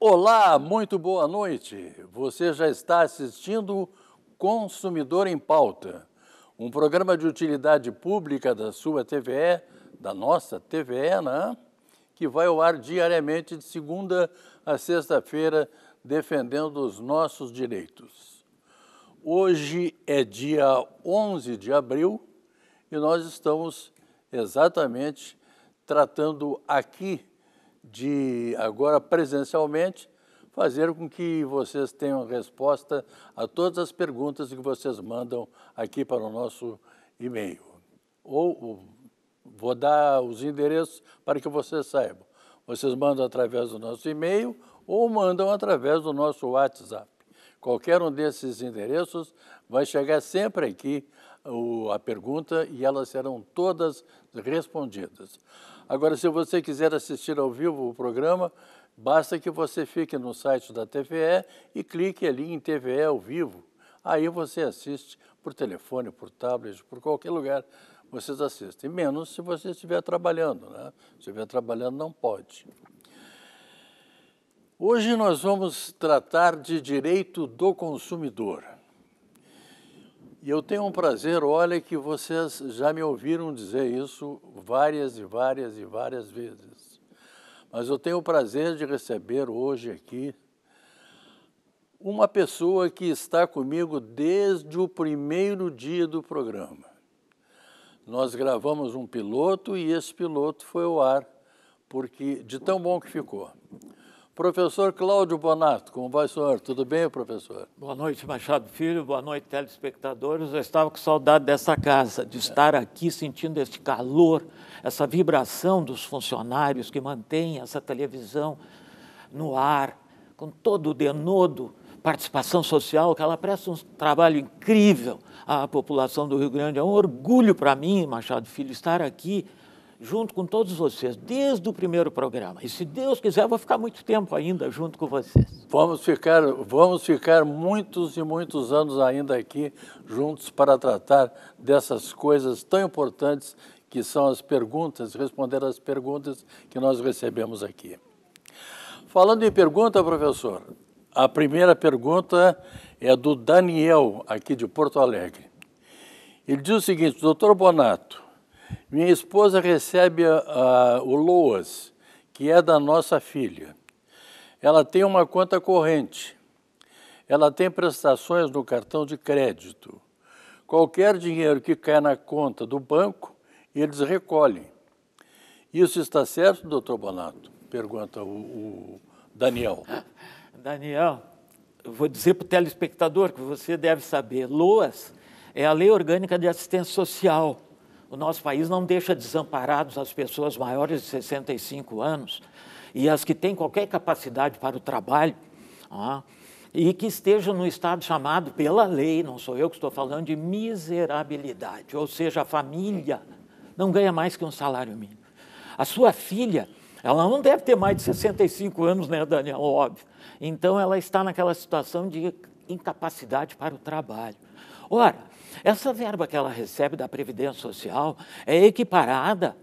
Olá, muito boa noite. Você já está assistindo Consumidor em Pauta, um programa de utilidade pública da sua TVE, da nossa TVE, né? que vai ao ar diariamente de segunda a sexta-feira, defendendo os nossos direitos. Hoje é dia 11 de abril e nós estamos exatamente tratando aqui de agora presencialmente fazer com que vocês tenham resposta a todas as perguntas que vocês mandam aqui para o nosso e-mail. Ou, ou vou dar os endereços para que vocês saibam. Vocês mandam através do nosso e-mail ou mandam através do nosso WhatsApp. Qualquer um desses endereços vai chegar sempre aqui o, a pergunta e elas serão todas respondidas. Agora, se você quiser assistir ao vivo o programa, basta que você fique no site da TVE e clique ali em TVE ao vivo. Aí você assiste por telefone, por tablet, por qualquer lugar vocês assistem. Menos se você estiver trabalhando, né? Se estiver trabalhando, não pode. Hoje nós vamos tratar de direito do consumidor. E eu tenho um prazer, olha, que vocês já me ouviram dizer isso várias e várias e várias vezes. Mas eu tenho o prazer de receber hoje aqui uma pessoa que está comigo desde o primeiro dia do programa. Nós gravamos um piloto e esse piloto foi ao ar, porque de tão bom que ficou. Professor Cláudio Bonato, como vai, senhor? Tudo bem, professor? Boa noite, Machado Filho. Boa noite, telespectadores. Eu estava com saudade dessa casa, de é. estar aqui sentindo este calor, essa vibração dos funcionários que mantêm essa televisão no ar, com todo o denodo, participação social, que ela presta um trabalho incrível à população do Rio Grande. É um orgulho para mim, Machado Filho, estar aqui junto com todos vocês, desde o primeiro programa. E se Deus quiser, vou ficar muito tempo ainda junto com vocês. Vamos ficar, vamos ficar muitos e muitos anos ainda aqui juntos para tratar dessas coisas tão importantes que são as perguntas, responder às perguntas que nós recebemos aqui. Falando em pergunta, professor, a primeira pergunta é do Daniel, aqui de Porto Alegre. Ele diz o seguinte: Doutor Bonato, minha esposa recebe o LOAS, que é da nossa filha. Ela tem uma conta corrente. Ela tem prestações no cartão de crédito. Qualquer dinheiro que cai na conta do banco, eles recolhem. Isso está certo, doutor Bonato? Pergunta o, o Daniel. Daniel, eu vou dizer para o telespectador que você deve saber: LOAS é a Lei Orgânica de Assistência Social o nosso país não deixa desamparados as pessoas maiores de 65 anos e as que têm qualquer capacidade para o trabalho ó, e que estejam no estado chamado pela lei, não sou eu que estou falando, de miserabilidade, ou seja, a família não ganha mais que um salário mínimo. A sua filha, ela não deve ter mais de 65 anos, né, Daniel? Óbvio. Então, ela está naquela situação de incapacidade para o trabalho. Ora, essa verba que ela recebe da Previdência Social é equiparada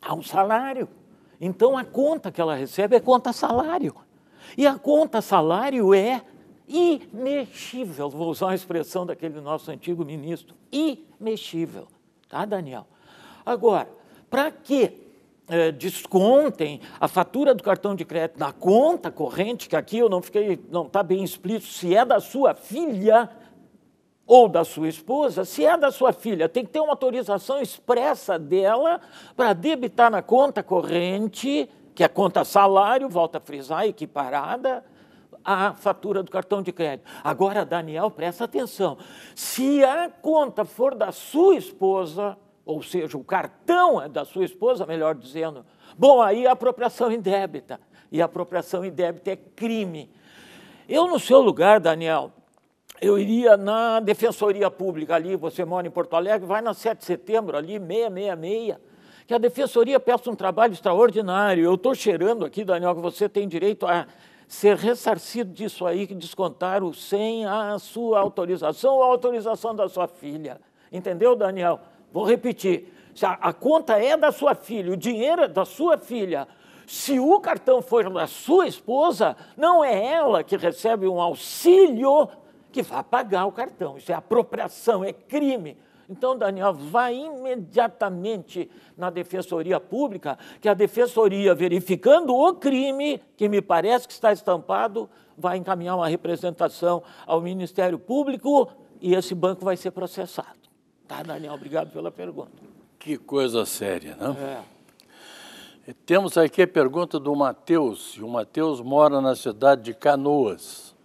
a um salário. Então, a conta que ela recebe é conta salário. E a conta salário é imexível, vou usar a expressão daquele nosso antigo ministro, imexível, tá, Daniel? Agora, para que é, descontem a fatura do cartão de crédito na conta corrente, que aqui eu não fiquei, não está bem explícito, se é da sua filha, ou da sua esposa, se é da sua filha, tem que ter uma autorização expressa dela para debitar na conta corrente, que é conta salário, volta a frisar, equiparada, a fatura do cartão de crédito. Agora, Daniel, presta atenção. Se a conta for da sua esposa, ou seja, o cartão é da sua esposa, melhor dizendo, bom, aí é apropriação débita. E apropriação débita é crime. Eu, no seu lugar, Daniel, eu iria na Defensoria Pública ali, você mora em Porto Alegre, vai na 7 de setembro ali, 666, que a Defensoria peça um trabalho extraordinário. Eu estou cheirando aqui, Daniel, que você tem direito a ser ressarcido disso aí que descontaram sem a sua autorização ou a autorização da sua filha. Entendeu, Daniel? Vou repetir. a, a conta é da sua filha, o dinheiro é da sua filha, se o cartão for da sua esposa, não é ela que recebe um auxílio que vá pagar o cartão. Isso é apropriação, é crime. Então, Daniel, vai imediatamente na Defensoria Pública, que a Defensoria, verificando o crime, que me parece que está estampado, vai encaminhar uma representação ao Ministério Público e esse banco vai ser processado. Tá, Daniel, obrigado pela pergunta. Que coisa séria, não? É. Temos aqui a pergunta do Matheus, e o Matheus mora na cidade de Canoas.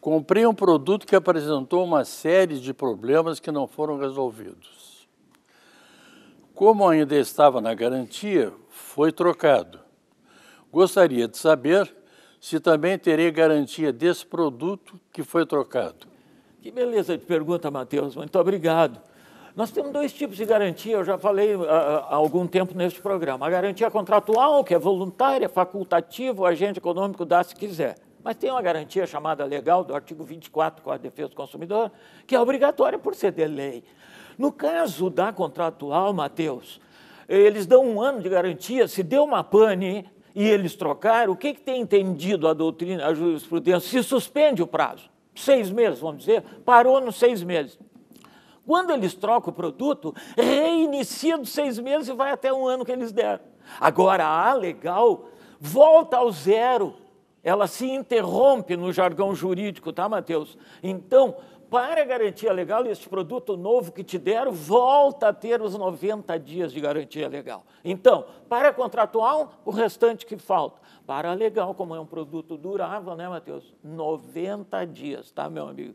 Comprei um produto que apresentou uma série de problemas que não foram resolvidos. Como ainda estava na garantia, foi trocado. Gostaria de saber se também terei garantia desse produto que foi trocado. Que beleza de pergunta, Matheus. Muito obrigado. Nós temos dois tipos de garantia, eu já falei ah, ah, há algum tempo neste programa. A garantia contratual, que é voluntária, facultativa, o agente econômico dá se quiser. Mas tem uma garantia chamada legal do artigo 24 do Código de Defesa do Consumidor, que é obrigatória por ser de lei. No caso da contratual, Matheus, eles dão um ano de garantia, se deu uma pane e eles trocaram, o que, que tem entendido a doutrina, a jurisprudência? Se suspende o prazo, seis meses, vamos dizer, parou nos seis meses. Quando eles trocam o produto, reinicia dos seis meses e vai até um ano que eles deram. Agora, a legal volta ao zero ela se interrompe no jargão jurídico, tá, Mateus? Então, para garantia legal, este produto novo que te deram volta a ter os 90 dias de garantia legal. Então, para contratual, o restante que falta. Para legal, como é um produto durável, né, Matheus? 90 dias, tá, meu amigo?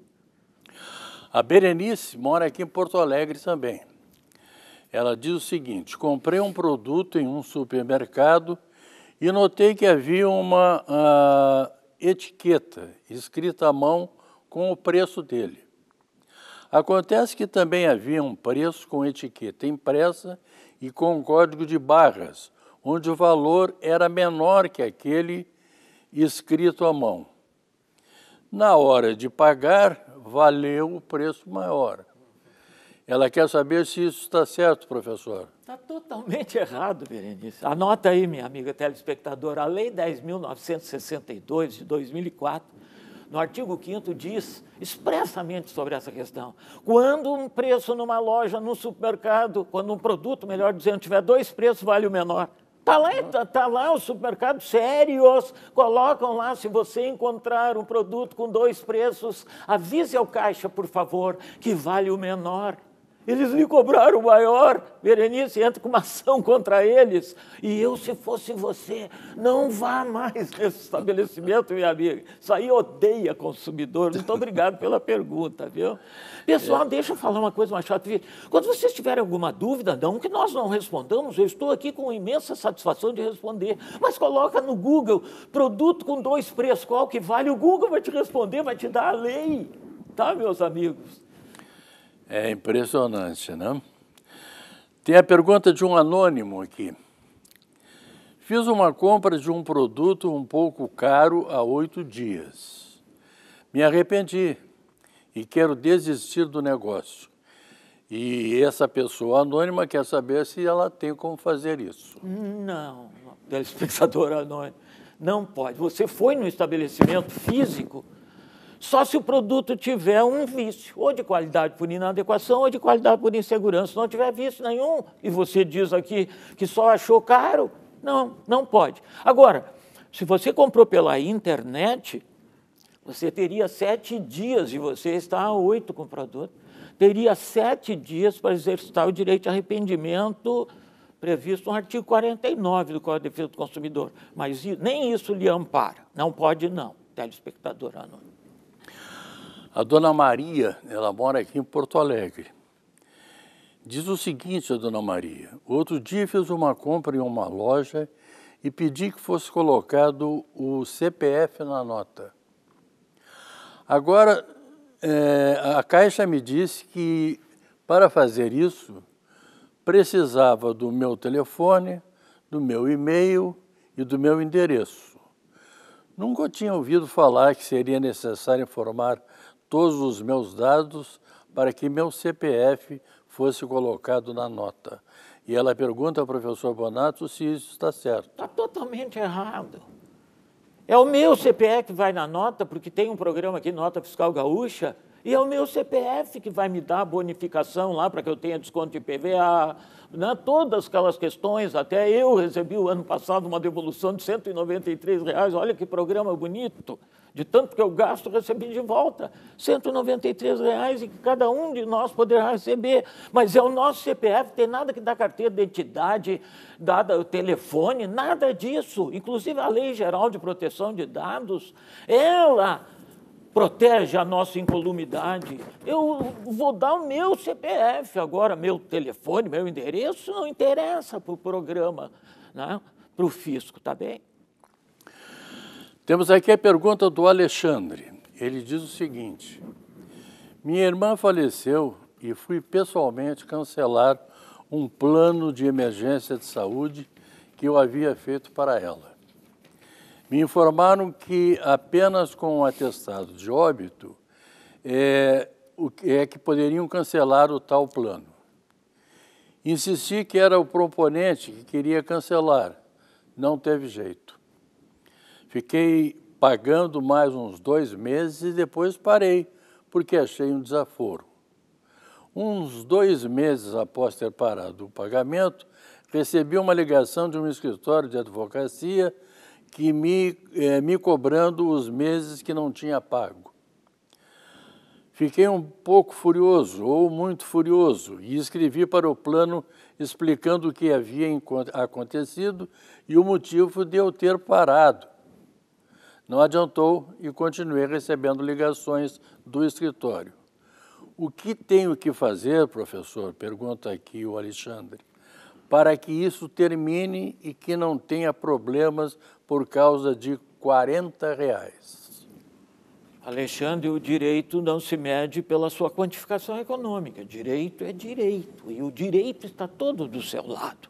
A Berenice mora aqui em Porto Alegre também. Ela diz o seguinte: comprei um produto em um supermercado e notei que havia uma uh, etiqueta escrita à mão com o preço dele. Acontece que também havia um preço com etiqueta impressa e com um código de barras, onde o valor era menor que aquele escrito à mão. Na hora de pagar, valeu o preço maior. Ela quer saber se isso está certo, professor. Está totalmente errado, Berenice. Anota aí, minha amiga telespectadora, a Lei 10.962 de 2004, no artigo 5 diz expressamente sobre essa questão. Quando um preço numa loja, num supermercado, quando um produto, melhor dizendo, tiver dois preços, vale o menor. Está lá, tá, tá lá os supermercados sérios, colocam lá, se você encontrar um produto com dois preços, avise ao caixa, por favor, que vale o menor. Eles lhe cobraram o maior. Berenice entra com uma ação contra eles. E eu, se fosse você, não vá mais nesse estabelecimento, minha amiga. Isso aí odeia consumidor. Muito obrigado pela pergunta, viu? Pessoal, é. deixa eu falar uma coisa mais chata. Quando vocês tiverem alguma dúvida, não que nós não respondamos, eu estou aqui com imensa satisfação de responder. Mas coloca no Google, produto com dois preços, qual que vale? O Google vai te responder, vai te dar a lei. Tá, meus amigos? É impressionante, né? Tem a pergunta de um anônimo aqui. Fiz uma compra de um produto um pouco caro há oito dias. Me arrependi e quero desistir do negócio. E essa pessoa anônima quer saber se ela tem como fazer isso. Não, telespectador é anônimo, não pode. Você foi no estabelecimento físico só se o produto tiver um vício, ou de qualidade por inadequação, ou de qualidade por insegurança. Se não tiver vício nenhum, e você diz aqui que só achou caro, não, não pode. Agora, se você comprou pela internet, você teria sete dias de você estar a oito com o produto, teria sete dias para exercitar o direito de arrependimento previsto no artigo 49 do Código de Defesa do Consumidor. Mas nem isso lhe ampara. Não pode, não, telespectador anônimo. A dona Maria, ela mora aqui em Porto Alegre. Diz o seguinte a dona Maria: Outro dia fiz uma compra em uma loja e pedi que fosse colocado o CPF na nota. Agora, é, a Caixa me disse que para fazer isso precisava do meu telefone, do meu e-mail e do meu endereço. Nunca tinha ouvido falar que seria necessário informar todos os meus dados para que meu CPF fosse colocado na nota. E ela pergunta ao professor Bonato se isso está certo. Está totalmente errado. É o meu CPF que vai na nota, porque tem um programa aqui, Nota Fiscal Gaúcha, e é o meu CPF que vai me dar a bonificação lá para que eu tenha desconto de PVA, né? todas aquelas questões. Até eu recebi o ano passado uma devolução de R$ 193. Reais. Olha que programa bonito de tanto que eu gasto, recebi de volta. 193 reais e que cada um de nós poderá receber. Mas é o nosso CPF, tem nada que dá carteira de identidade, dada o telefone, nada disso. Inclusive a Lei Geral de Proteção de Dados, ela protege a nossa incolumidade. Eu vou dar o meu CPF agora, meu telefone, meu endereço, não interessa para o programa, né? para o fisco, tá bem? Temos aqui a pergunta do Alexandre. Ele diz o seguinte: Minha irmã faleceu e fui pessoalmente cancelar um plano de emergência de saúde que eu havia feito para ela. Me informaram que apenas com um atestado de óbito é, o, é que poderiam cancelar o tal plano. Insisti que era o proponente que queria cancelar. Não teve jeito. Fiquei pagando mais uns dois meses e depois parei, porque achei um desaforo. Uns dois meses após ter parado o pagamento, recebi uma ligação de um escritório de advocacia que me, eh, me cobrando os meses que não tinha pago. Fiquei um pouco furioso, ou muito furioso, e escrevi para o plano explicando o que havia acontecido e o motivo de eu ter parado não adiantou e continuei recebendo ligações do escritório. O que tenho que fazer, professor? Pergunta aqui o Alexandre. Para que isso termine e que não tenha problemas por causa de 40 reais. Alexandre, o direito não se mede pela sua quantificação econômica. Direito é direito e o direito está todo do seu lado.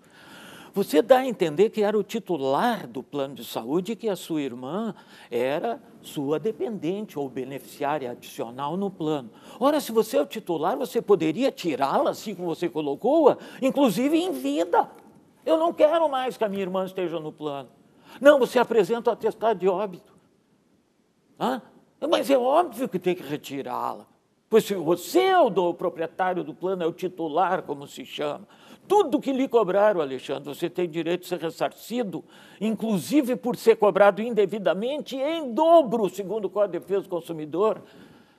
Você dá a entender que era o titular do plano de saúde e que a sua irmã era sua dependente ou beneficiária adicional no plano. Ora, se você é o titular, você poderia tirá-la, assim como você colocou-a, inclusive em vida. Eu não quero mais que a minha irmã esteja no plano. Não, você apresenta o atestado de óbito. Hã? Mas é óbvio que tem que retirá-la. Pois se você é o, o proprietário do plano, é o titular, como se chama, tudo que lhe cobraram, Alexandre. Você tem direito de ser ressarcido, inclusive por ser cobrado indevidamente em dobro, segundo o Código de Defesa do Consumidor,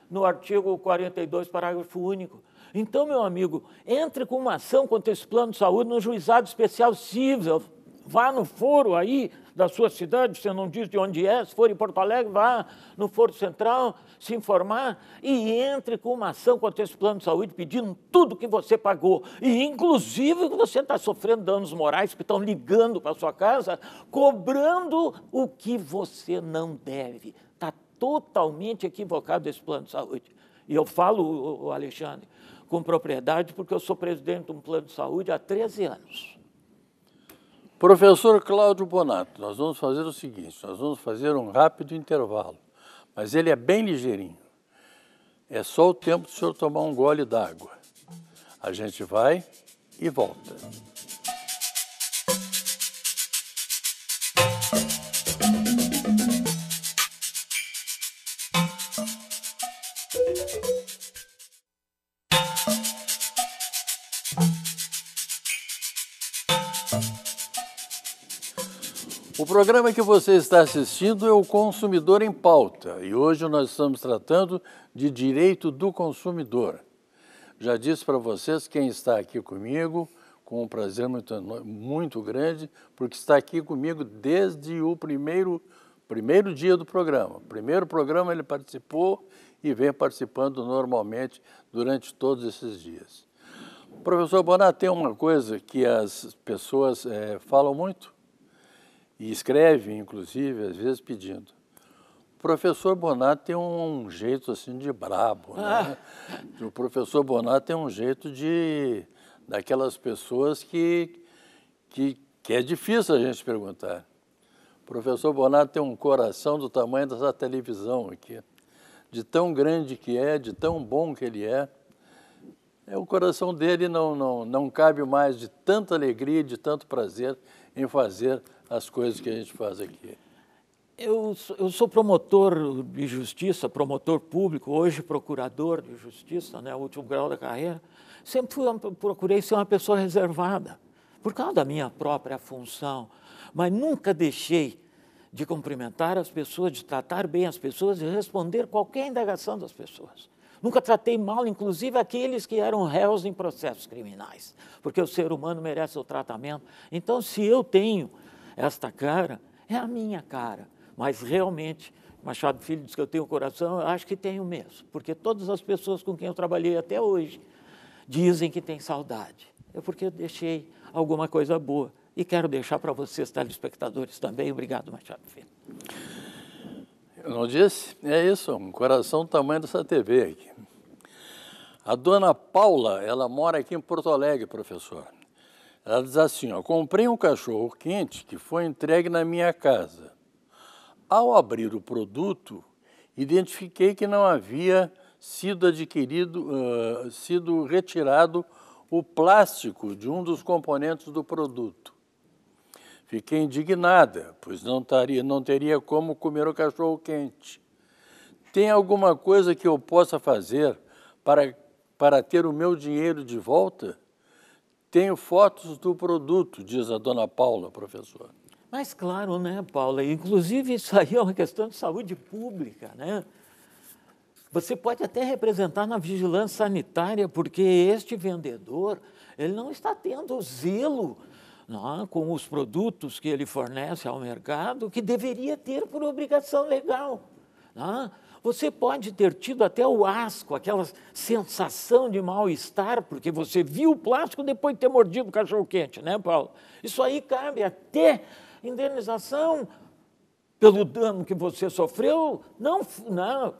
no artigo 42, parágrafo único. Então, meu amigo, entre com uma ação contra esse plano de saúde no juizado especial civil Vá no foro aí da sua cidade, você não diz de onde é, se for em Porto Alegre, vá no foro central se informar e entre com uma ação contra esse plano de saúde pedindo tudo que você pagou. E inclusive que você está sofrendo danos morais, que estão ligando para sua casa, cobrando o que você não deve. Está totalmente equivocado esse plano de saúde. E eu falo, Alexandre, com propriedade, porque eu sou presidente de um plano de saúde há 13 anos. Professor Cláudio Bonato, nós vamos fazer o seguinte: nós vamos fazer um rápido intervalo, mas ele é bem ligeirinho. É só o tempo do senhor tomar um gole d'água. A gente vai e volta. programa que você está assistindo é o Consumidor em Pauta e hoje nós estamos tratando de direito do consumidor. Já disse para vocês quem está aqui comigo, com um prazer muito, muito grande, porque está aqui comigo desde o primeiro, primeiro dia do programa. Primeiro programa ele participou e vem participando normalmente durante todos esses dias. Professor Bonato, tem uma coisa que as pessoas é, falam muito, e escreve, inclusive, às vezes pedindo. O professor Bonato tem um, um jeito assim de brabo, né? Ah. O professor Bonato tem um jeito de daquelas pessoas que, que, que é difícil a gente perguntar. O professor Bonato tem um coração do tamanho dessa televisão aqui, de tão grande que é, de tão bom que ele é. É, o coração dele não, não, não cabe mais de tanta alegria, de tanto prazer em fazer as coisas que a gente faz aqui? Eu, eu sou promotor de justiça, promotor público, hoje procurador de justiça, né, último grau da carreira. Sempre fui, procurei ser uma pessoa reservada, por causa da minha própria função, mas nunca deixei de cumprimentar as pessoas, de tratar bem as pessoas, de responder qualquer indagação das pessoas. Nunca tratei mal, inclusive, aqueles que eram réus em processos criminais, porque o ser humano merece o tratamento. Então, se eu tenho esta cara é a minha cara, mas realmente Machado Filho diz que eu tenho coração, eu acho que tenho mesmo, porque todas as pessoas com quem eu trabalhei até hoje dizem que tem saudade. É porque eu deixei alguma coisa boa. E quero deixar para vocês, telespectadores, também. Obrigado, Machado Filho. Eu não disse? É isso, um coração do tamanho dessa TV aqui. A dona Paula, ela mora aqui em Porto Alegre, professor. Ela diz assim: ó, comprei um cachorro quente que foi entregue na minha casa. Ao abrir o produto, identifiquei que não havia sido adquirido, uh, sido retirado o plástico de um dos componentes do produto. Fiquei indignada, pois não, taria, não teria como comer o cachorro quente. Tem alguma coisa que eu possa fazer para, para ter o meu dinheiro de volta? Tenho fotos do produto, diz a dona Paula, professor. Mas claro, né, Paula? Inclusive, isso aí é uma questão de saúde pública, né? Você pode até representar na vigilância sanitária, porque este vendedor ele não está tendo zelo não, né, com os produtos que ele fornece ao mercado, que deveria ter por obrigação legal. Não. Né? Você pode ter tido até o asco, aquela sensação de mal-estar, porque você viu o plástico depois de ter mordido o cachorro-quente, né, Paulo? Isso aí cabe até indenização pelo dano que você sofreu, não, não né,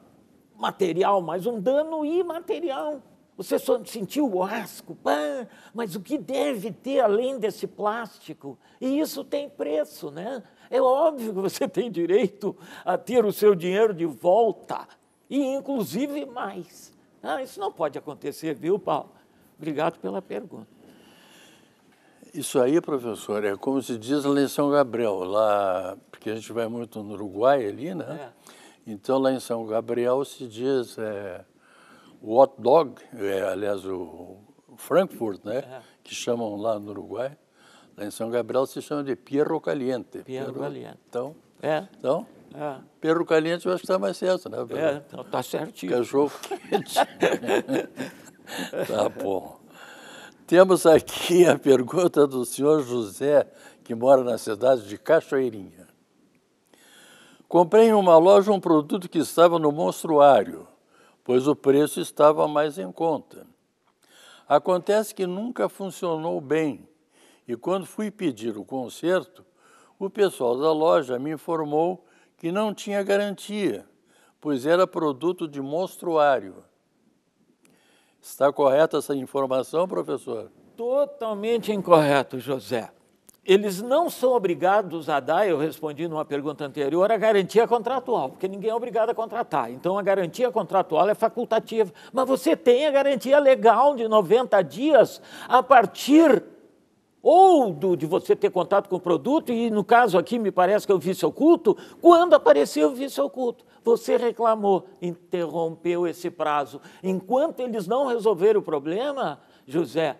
material, mas um dano imaterial. Você só sentiu o asco, pá, mas o que deve ter além desse plástico? E isso tem preço, né? É óbvio que você tem direito a ter o seu dinheiro de volta, e inclusive mais. Ah, isso não pode acontecer, viu, Paulo? Obrigado pela pergunta. Isso aí, professor, é como se diz lá em São Gabriel, lá, porque a gente vai muito no Uruguai ali, né? É. Então lá em São Gabriel se diz é, o hot dog, é, aliás, o Frankfurt, né? É. Que chamam lá no Uruguai. Lá em São Gabriel se chama de Pierro Caliente. Pierro, Caliente. Então, é. então é. Pierro Caliente eu acho que está mais certo, né? É, está então tá certinho. Cachorro quente. tá bom. Temos aqui a pergunta do senhor José, que mora na cidade de Cachoeirinha. Comprei em uma loja um produto que estava no monstruário, pois o preço estava mais em conta. Acontece que nunca funcionou bem e quando fui pedir o conserto, o pessoal da loja me informou que não tinha garantia, pois era produto de monstruário. Está correta essa informação, professor? Totalmente incorreto, José. Eles não são obrigados a dar, eu respondi numa pergunta anterior, a garantia contratual, porque ninguém é obrigado a contratar. Então, a garantia contratual é facultativa. Mas você tem a garantia legal de 90 dias a partir ou do, de você ter contato com o produto, e no caso aqui me parece que é o vício oculto, quando apareceu o vício oculto, você reclamou, interrompeu esse prazo. Enquanto eles não resolveram o problema, José,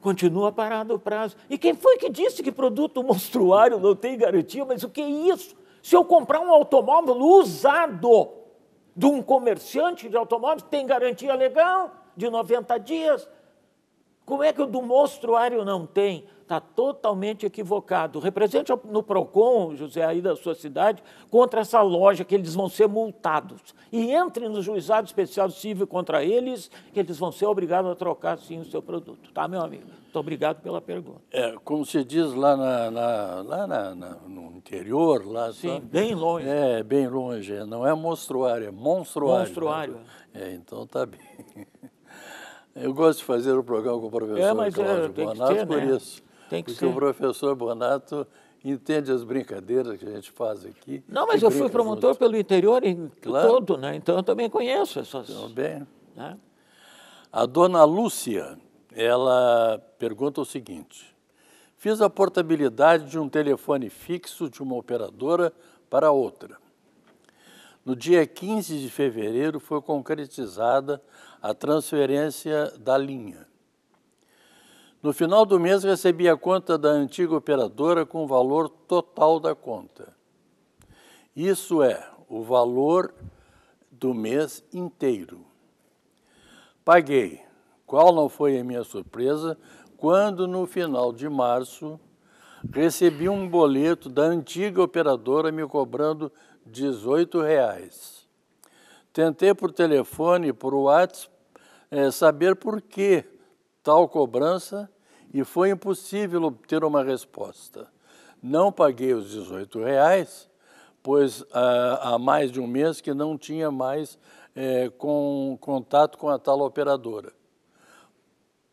continua parado o prazo. E quem foi que disse que produto monstruário não tem garantia? Mas o que é isso? Se eu comprar um automóvel usado de um comerciante de automóveis, tem garantia legal de 90 dias. Como é que o do monstruário não tem? Está totalmente equivocado. Represente no PROCON, José, aí da sua cidade, contra essa loja que eles vão ser multados. E entre no juizado especial civil contra eles, que eles vão ser obrigados a trocar, sim, o seu produto. Tá, meu amigo? Muito obrigado pela pergunta. É, como se diz lá, na, na, lá na, no interior, lá... Sim, sabe? bem longe. É, bem longe. Não é monstruário, é monstruário. Monstruário. Né? É, então tá bem. Eu gosto de fazer o um programa com o professor é, mas, é, Cláudio é, Bonato por né? isso. Tem que porque ser. o professor Bonato entende as brincadeiras que a gente faz aqui. Não, mas eu fui promotor junto. pelo interior em claro. todo, né? então eu também conheço essas. Também. Então, né? A dona Lúcia, ela pergunta o seguinte: fiz a portabilidade de um telefone fixo de uma operadora para outra. No dia 15 de fevereiro foi concretizada a transferência da linha. No final do mês, recebi a conta da antiga operadora com o valor total da conta. Isso é, o valor do mês inteiro. Paguei. Qual não foi a minha surpresa quando, no final de março, recebi um boleto da antiga operadora me cobrando R$ 18. Reais. Tentei por telefone e por WhatsApp é, saber por que tal cobrança e foi impossível obter uma resposta. Não paguei os 18 reais, pois ah, há mais de um mês que não tinha mais é, com, contato com a tal operadora.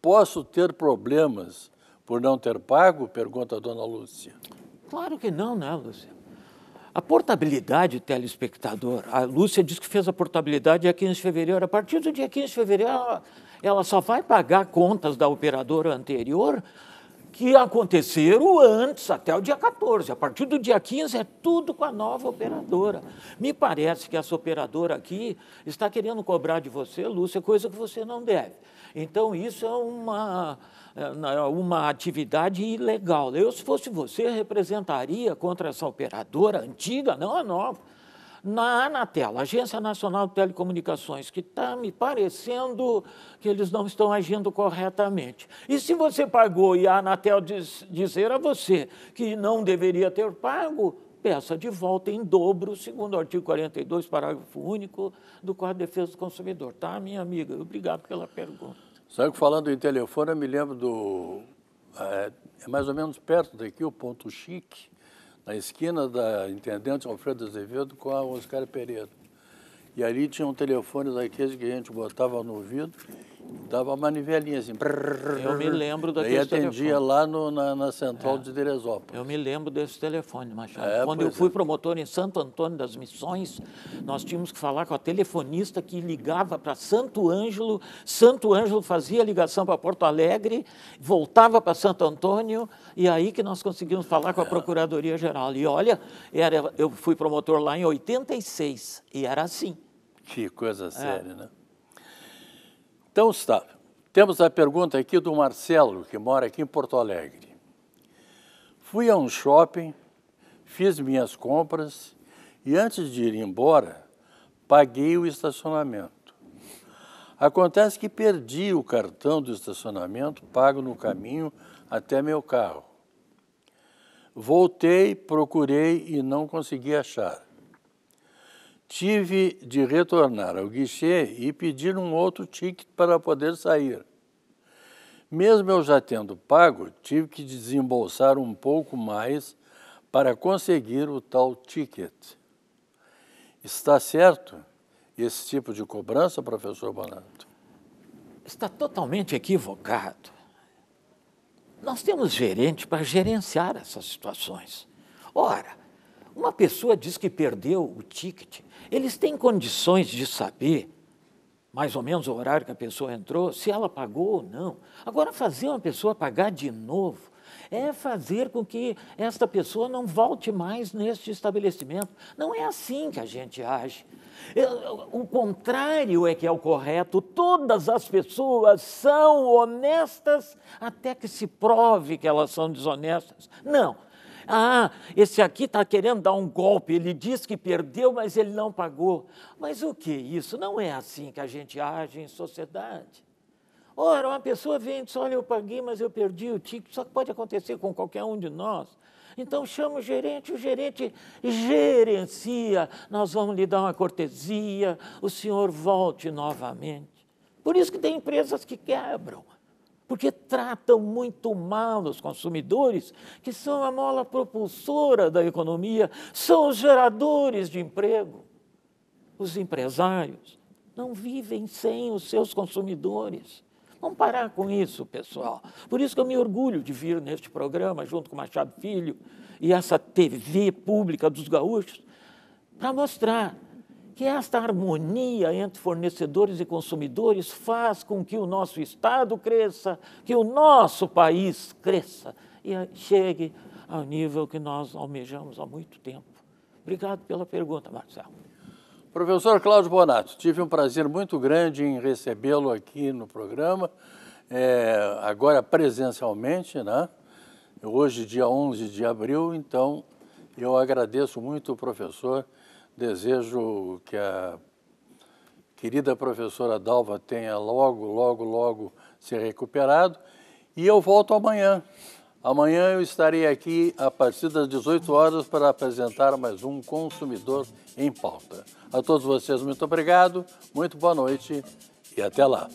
Posso ter problemas por não ter pago? Pergunta a dona Lúcia. Claro que não, né, Lúcia? A portabilidade, telespectador, a Lúcia disse que fez a portabilidade dia 15 de fevereiro. A partir do dia 15 de fevereiro, ela, ela só vai pagar contas da operadora anterior que aconteceram antes, até o dia 14. A partir do dia 15 é tudo com a nova operadora. Me parece que essa operadora aqui está querendo cobrar de você, Lúcia, coisa que você não deve. Então, isso é uma uma atividade ilegal. Eu, se fosse você, representaria contra essa operadora antiga, não a nova, na Anatel, Agência Nacional de Telecomunicações, que está me parecendo que eles não estão agindo corretamente. E se você pagou e a Anatel diz, dizer a você que não deveria ter pago, peça de volta em dobro, segundo o artigo 42, parágrafo único do Código de Defesa do Consumidor. Tá, minha amiga? Obrigado pela pergunta. Só que falando em telefone, eu me lembro do. É, é, mais ou menos perto daqui, o Ponto Chique, na esquina da Intendente Alfredo Azevedo com a Oscar Pereira. E ali tinha um telefone daqueles que a gente botava no ouvido Dava manivelinha assim. Eu me lembro daquele Daí atendia lá no, na, na central é. de Teresópolis. Eu me lembro desse telefone, Machado. É, Quando eu fui é. promotor em Santo Antônio das Missões, nós tínhamos que falar com a telefonista que ligava para Santo Ângelo. Santo Ângelo fazia ligação para Porto Alegre, voltava para Santo Antônio, e aí que nós conseguimos falar com a é. Procuradoria-Geral. E olha, era, eu fui promotor lá em 86, e era assim. Que coisa é. séria, né? Então, está. temos a pergunta aqui do Marcelo, que mora aqui em Porto Alegre. Fui a um shopping, fiz minhas compras e antes de ir embora, paguei o estacionamento. Acontece que perdi o cartão do estacionamento pago no caminho até meu carro. Voltei, procurei e não consegui achar tive de retornar ao guichê e pedir um outro ticket para poder sair. Mesmo eu já tendo pago, tive que desembolsar um pouco mais para conseguir o tal ticket. Está certo esse tipo de cobrança, professor Bonato? Está totalmente equivocado. Nós temos gerente para gerenciar essas situações. Ora, uma pessoa diz que perdeu o ticket. Eles têm condições de saber, mais ou menos o horário que a pessoa entrou, se ela pagou ou não. Agora, fazer uma pessoa pagar de novo é fazer com que esta pessoa não volte mais neste estabelecimento. Não é assim que a gente age. O contrário é que é o correto. Todas as pessoas são honestas até que se prove que elas são desonestas. Não. Ah, esse aqui está querendo dar um golpe, ele diz que perdeu, mas ele não pagou. Mas o que é isso? Não é assim que a gente age em sociedade. Ora, uma pessoa vem e diz: Olha, eu paguei, mas eu perdi o ticket. Só que pode acontecer com qualquer um de nós. Então chama o gerente, o gerente gerencia. Nós vamos lhe dar uma cortesia, o senhor volte novamente. Por isso que tem empresas que quebram porque tratam muito mal os consumidores, que são a mola propulsora da economia, são os geradores de emprego. Os empresários não vivem sem os seus consumidores. Vamos parar com isso, pessoal. Por isso que eu me orgulho de vir neste programa, junto com Machado Filho e essa TV pública dos gaúchos, para mostrar que esta harmonia entre fornecedores e consumidores faz com que o nosso Estado cresça, que o nosso país cresça e chegue ao nível que nós almejamos há muito tempo. Obrigado pela pergunta, Marcelo. Professor Cláudio Bonato, tive um prazer muito grande em recebê-lo aqui no programa, é, agora presencialmente, né? Hoje, dia 11 de abril, então eu agradeço muito o professor. Desejo que a querida professora Dalva tenha logo, logo, logo se recuperado. E eu volto amanhã. Amanhã eu estarei aqui a partir das 18 horas para apresentar mais um Consumidor em Pauta. A todos vocês, muito obrigado, muito boa noite e até lá.